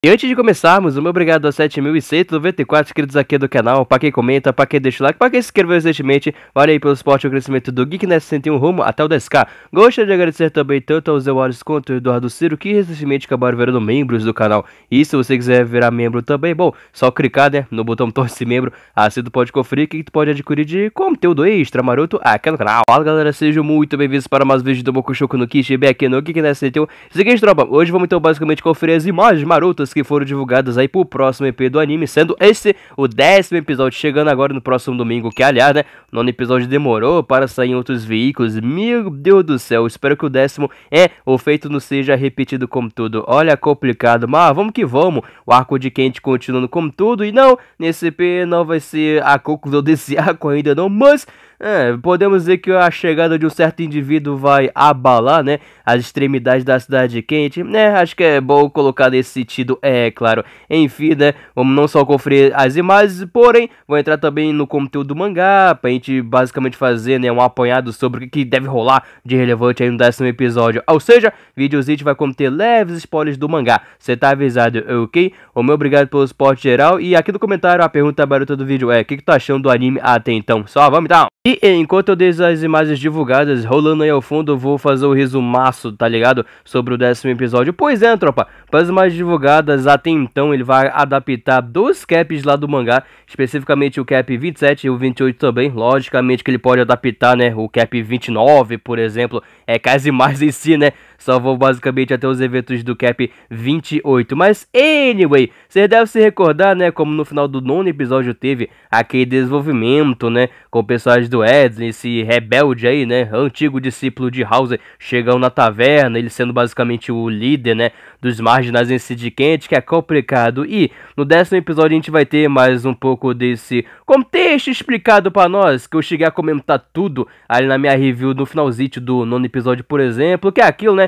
E antes de começarmos, meu obrigado a 7.194 inscritos aqui do canal, pra quem comenta, pra quem deixa o like, pra quem se inscreveu recentemente, vale aí pelo suporte e crescimento do Geekness 101 rumo até o 10k. Gostaria de agradecer também tanto ao Zé Wallace quanto ao Eduardo Ciro, que recentemente acabaram virando membros do canal. E se você quiser virar membro também, bom, só clicar, né, no botão torce membro, assim tu pode conferir que tu pode adquirir de conteúdo extra maroto aqui no canal. Fala galera, sejam muito bem-vindos para mais vídeos do Boku Shoku no Kishibe aqui no Geekness 101. Seguinte tropa, hoje vamos então basicamente conferir as imagens marotas músicas que foram divulgadas aí pro próximo EP do anime, sendo esse o décimo episódio, chegando agora no próximo domingo, que aliás, né, o nono episódio demorou para sair em outros veículos, meu Deus do céu, espero que o décimo é, o feito não seja repetido como tudo, olha complicado, mas vamos que vamos, o arco de quente continuando como tudo, e não, nesse EP não vai ser a conclusão desse arco ainda não, mas... É, podemos dizer que a chegada de um certo indivíduo vai abalar, né, as extremidades da cidade quente, né, acho que é bom colocar nesse sentido, é claro. Enfim, né, vamos não só conferir as imagens, porém, vou entrar também no conteúdo do mangá, pra gente basicamente fazer, né, um apanhado sobre o que deve rolar de relevante aí no décimo episódio. Ou seja, videozinho vai conter leves spoilers do mangá, você tá avisado, ok? O meu obrigado pelo suporte geral, e aqui no comentário a pergunta barata do vídeo é, o que, que tu tá achando do anime até então? Só vamos então! E enquanto eu deixo as imagens divulgadas rolando aí ao fundo, eu vou fazer o resumaço, tá ligado? Sobre o décimo episódio. Pois é, tropa, para as imagens divulgadas até então, ele vai adaptar dois caps lá do mangá, especificamente o cap 27 e o 28 também. Logicamente que ele pode adaptar, né? O cap 29, por exemplo, é que as imagens em si, né? salvou basicamente até os eventos do Cap 28. Mas, anyway, vocês devem se recordar, né, como no final do nono episódio teve aquele desenvolvimento, né, com o personagem do Edley, esse rebelde aí, né, antigo discípulo de Hauser, chegando na taverna, ele sendo basicamente o líder, né, dos marginais em Sid Quente, que é complicado. E no décimo episódio a gente vai ter mais um pouco desse contexto explicado para nós, que eu cheguei a comentar tudo ali na minha review no finalzinho do nono episódio, por exemplo, que é aquilo, né,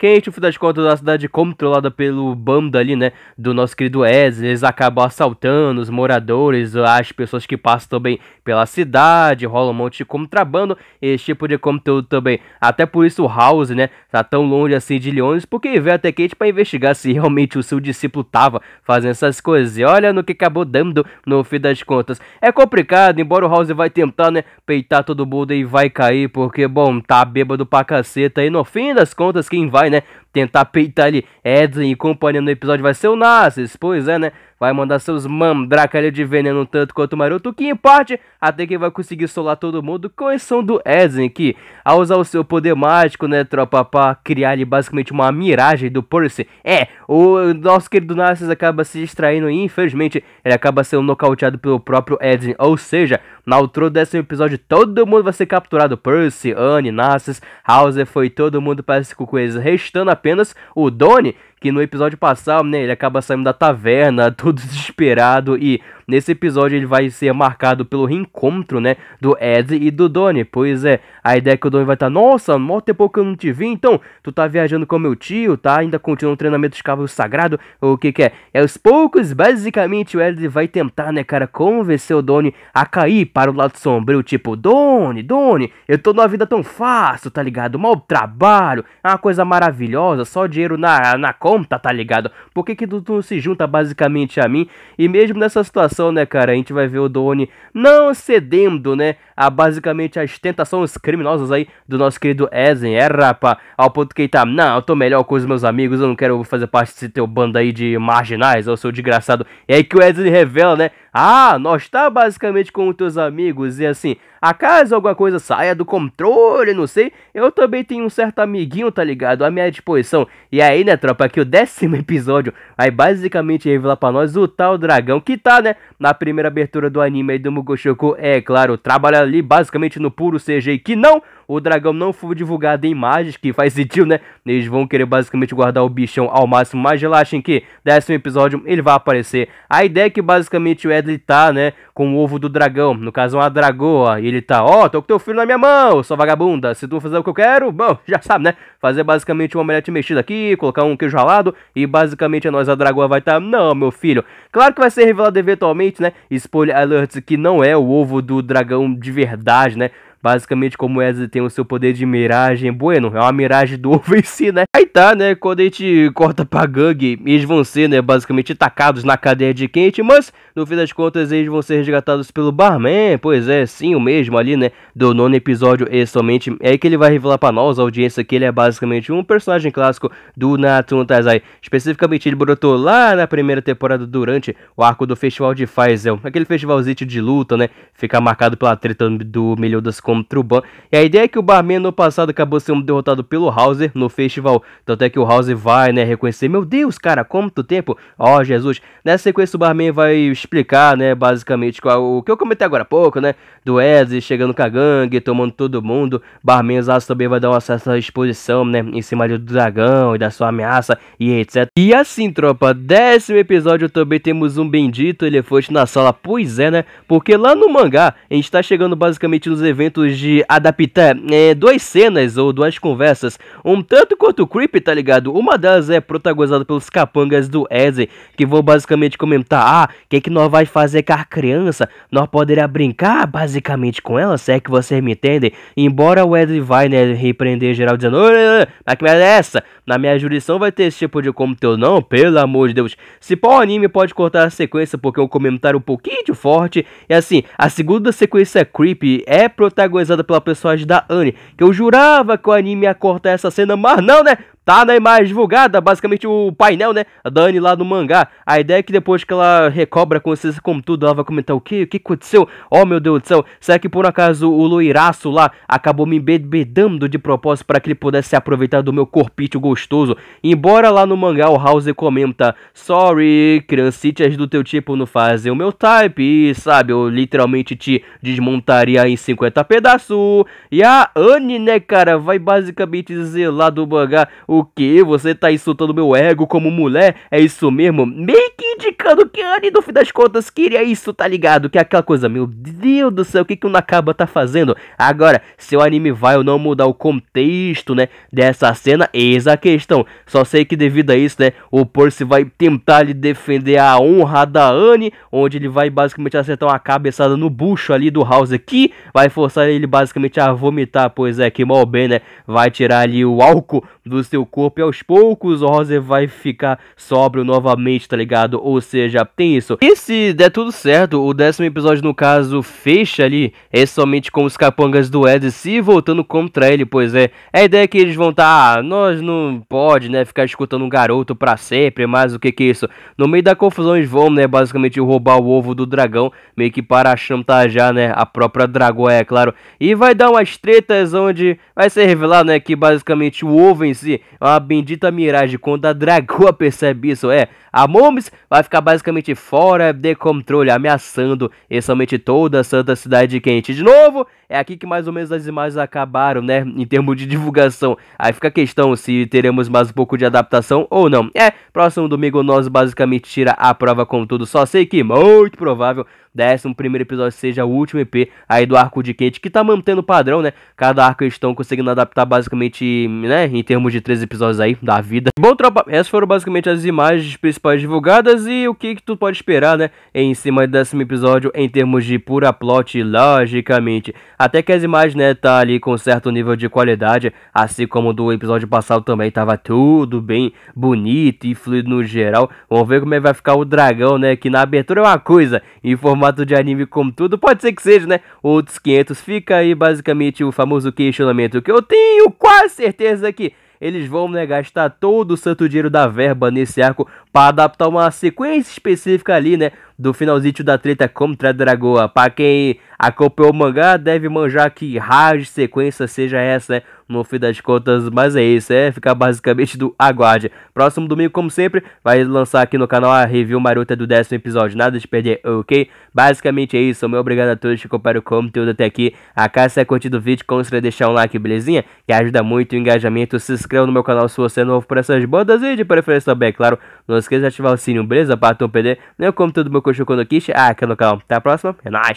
Kate, no fim das contas, a cidade controlada pelo bando ali, né? Do nosso querido Ez, Eles acabam assaltando os moradores, as pessoas que passam também pela cidade, rola um monte de contrabando, esse tipo de conteúdo também. Até por isso o House, né? Tá tão longe assim de Leones, porque veio até Kate para investigar se realmente o seu discípulo tava fazendo essas coisas. E olha no que acabou dando no fim das contas. É complicado, embora o House vai tentar, né? Peitar todo mundo e vai cair, porque, bom, tá bêbado pra caceta. E no fim das contas, quem vai 呢，tentar peitar ali Edson e companhia no episódio vai ser o Nassis, pois é, né? Vai mandar seus ali de veneno tanto quanto o Maroto, que em parte até que vai conseguir solar todo mundo com a exceção do Edson, que ao usar o seu poder mágico, né, tropa, pra criar ali basicamente uma miragem do Percy. É, o nosso querido Nassis acaba se distraindo e infelizmente ele acaba sendo nocauteado pelo próprio Edson, ou seja, na altura décimo episódio todo mundo vai ser capturado, Percy, Anne, Nassis, Hauser, foi todo mundo para esse coisa, restando a apenas o Doni que no episódio passado, né, ele acaba saindo da taverna, todo desesperado, e nesse episódio ele vai ser marcado pelo reencontro, né, do Ed e do Donnie, pois é, a ideia é que o Donnie vai estar, tá, nossa, mó tempo que eu não te vi, então, tu tá viajando com meu tio, tá, ainda continua o treinamento de cavalo sagrado, o que que é? É aos poucos, basicamente, o Ed vai tentar, né, cara, convencer o Donnie a cair para o lado sombrio, tipo, Donnie, Donnie, eu tô numa vida tão fácil, tá ligado, mal trabalho, é uma coisa maravilhosa, só dinheiro na, na conta, tá ligado? Por que que Dudu se junta basicamente a mim? E mesmo nessa situação, né, cara, a gente vai ver o Doni não cedendo, né, a basicamente as tentações criminosas aí do nosso querido Ezen, é rapa, ao ponto que ele tá, não, eu tô melhor com os meus amigos, eu não quero fazer parte desse teu bando aí de marginais, ou seu desgraçado. E aí que o Ezen revela, né, ah, nós tá basicamente com os teus amigos e assim, acaso alguma coisa saia do controle, não sei. Eu também tenho um certo amiguinho, tá ligado? À minha disposição. E aí, né, tropa, aqui o décimo episódio vai basicamente revelar pra nós o tal dragão que tá, né, na primeira abertura do anime aí do Mugoshoku. É claro, trabalha ali basicamente no puro CG que não o dragão não foi divulgado em imagens, que faz sentido, né? Eles vão querer basicamente guardar o bichão ao máximo, mas relaxem que décimo episódio ele vai aparecer. A ideia é que basicamente o Edley tá, né, com o ovo do dragão, no caso uma dragoa, e ele tá, ó, oh, tô com teu filho na minha mão, sua vagabunda, se tu fazer o que eu quero, bom, já sabe, né? Fazer basicamente uma omelete mexida aqui, colocar um queijo ralado, e basicamente a é nós a dragoa vai estar, tá, não, meu filho. Claro que vai ser revelado eventualmente, né? Spoiler alert que não é o ovo do dragão de verdade, né? Basicamente, como Wesley tem o seu poder de miragem, bueno, é uma miragem do ovo em si, né? Aí tá, né? Quando a gente corta pra Gang, eles vão ser, né? Basicamente atacados na cadeia de quente, mas no fim das contas eles vão ser resgatados pelo Barman. Pois é, sim, o mesmo ali, né? Do nono episódio, e somente é que ele vai revelar pra nós, a audiência, que ele é basicamente um personagem clássico do Natsun Taizai. Especificamente, ele brotou lá na primeira temporada durante o arco do Festival de Faisel, aquele festivalzinho de luta, né? Fica marcado pela treta do milhão das contas contra o Ban. E a ideia é que o Barman no passado acabou sendo derrotado pelo Hauser no festival. Tanto é que o Hauser vai, né, reconhecer, meu Deus, cara, quanto tempo? Ó, oh, Jesus. Nessa sequência o Barman vai explicar, né, basicamente o que eu comentei agora há pouco, né, do Eze chegando com a gangue, tomando todo mundo. Barman também vai dar uma certa exposição, né, em cima do dragão e da sua ameaça e etc. E assim, tropa, décimo episódio também temos um bendito elefante na sala. Pois é, né, porque lá no mangá a gente tá chegando basicamente nos eventos de adaptar é, duas cenas ou duas conversas, um tanto quanto creepy, tá ligado? Uma delas é protagonizada pelos capangas do Eze, que vão basicamente comentar: ah, o que, que nós vai fazer com a criança? Nós poderia brincar basicamente com ela, se é que vocês me entendem. Embora o Eze vai, né, repreender geral dizendo: mas que merda é essa? Na minha jurisdição vai ter esse tipo de conteúdo, não? Pelo amor de Deus. Se pau anime pode cortar a sequência porque é um comentário um pouquinho forte. E assim, a segunda sequência creepy é protagonizada agonizada pela personagem da Anne, que eu jurava que o anime ia cortar essa cena, mas não, né? tá na né, imagem divulgada, basicamente o painel, né, a Anne lá no mangá. A ideia é que depois que ela recobra a consciência como tudo, ela vai comentar o que, o que aconteceu? Oh meu Deus do céu, será que por acaso o loiraço lá acabou me embebedando de propósito para que ele pudesse se aproveitar do meu corpite gostoso? Embora lá no mangá o House comenta, sorry, criancitas do teu tipo não fazem o meu type, e, sabe, eu literalmente te desmontaria em 50 pedaços. E a Anne, né, cara, vai basicamente dizer lá do mangá o que? Você tá insultando meu ego como mulher? É isso mesmo? Meio que indicando que Anne, no fim das contas, queria isso, tá ligado? Que é aquela coisa, meu Deus do céu, o que, que o Nakaba tá fazendo? Agora, se o anime vai ou não mudar o contexto, né, dessa cena, eis a questão. Só sei que devido a isso, né, o Percy vai tentar lhe defender a honra da Anne, onde ele vai basicamente acertar uma cabeçada no bucho ali do House aqui, vai forçar ele basicamente a vomitar, pois é, que mal bem, né, vai tirar ali o álcool do seu seu corpo e aos poucos o Rose vai ficar sóbrio novamente, tá ligado? Ou seja, tem isso. E se der tudo certo, o décimo episódio, no caso, fecha ali, é somente com os capangas do Ed se voltando contra ele, pois é. A ideia é que eles vão tá, ah, nós não pode, né, ficar escutando um garoto pra sempre, mas o que que é isso? No meio da confusão eles vão, né, basicamente roubar o ovo do dragão, meio que para chantagear, né, a própria dragoa, é claro. E vai dar umas tretas onde vai ser revelado, né, que basicamente o ovo em si uma bendita miragem. Quando a dragoa percebe isso, é, a Momes vai ficar basicamente fora de controle, ameaçando somente toda a santa cidade quente. De novo, é aqui que mais ou menos as imagens acabaram, né, em termos de divulgação. Aí fica a questão se teremos mais um pouco de adaptação ou não. É, próximo domingo nós basicamente tira a prova com tudo. Só sei que muito provável décimo primeiro episódio seja o último EP aí do arco de quente, que tá mantendo o padrão, né? Cada arco eles estão conseguindo adaptar basicamente, né, em termos de três episódios aí da vida. Bom, tropa, essas foram basicamente as imagens principais divulgadas e o que, que tu pode esperar, né? Em cima do décimo episódio, em termos de pura plot, logicamente. Até que as imagens, né, tá ali com certo nível de qualidade, assim como do episódio passado também, tava tudo bem bonito e fluido no geral. Vamos ver como é que vai ficar o dragão, né? Que na abertura é uma coisa, em formato de anime, como tudo, pode ser que seja, né? Outros 500. Fica aí basicamente o famoso questionamento que eu tenho quase certeza que eles vão né, gastar todo o santo dinheiro da verba nesse arco para adaptar uma sequência específica ali, né? Do finalzinho da treta como Trai Dragoa. Para quem acompanhou o mangá, deve manjar que raio de sequência seja essa, né? no fim das contas, mas é isso, é ficar basicamente do aguarde. Próximo domingo, como sempre, vai lançar aqui no canal a review marota do décimo episódio, nada de perder, ok? Basicamente é isso, meu obrigado a todos que compraram o conteúdo até aqui. A casa é curtido o vídeo, considere deixar um like, belezinha? Que ajuda muito o engajamento. Se inscreva no meu canal se você é novo por essas bandas e de preferência também, é claro. Não esqueça de ativar o sininho, beleza? Para não perder nem o conteúdo meu coxo quando quis. Ah, aqui no canal. Até a próxima, é nóis!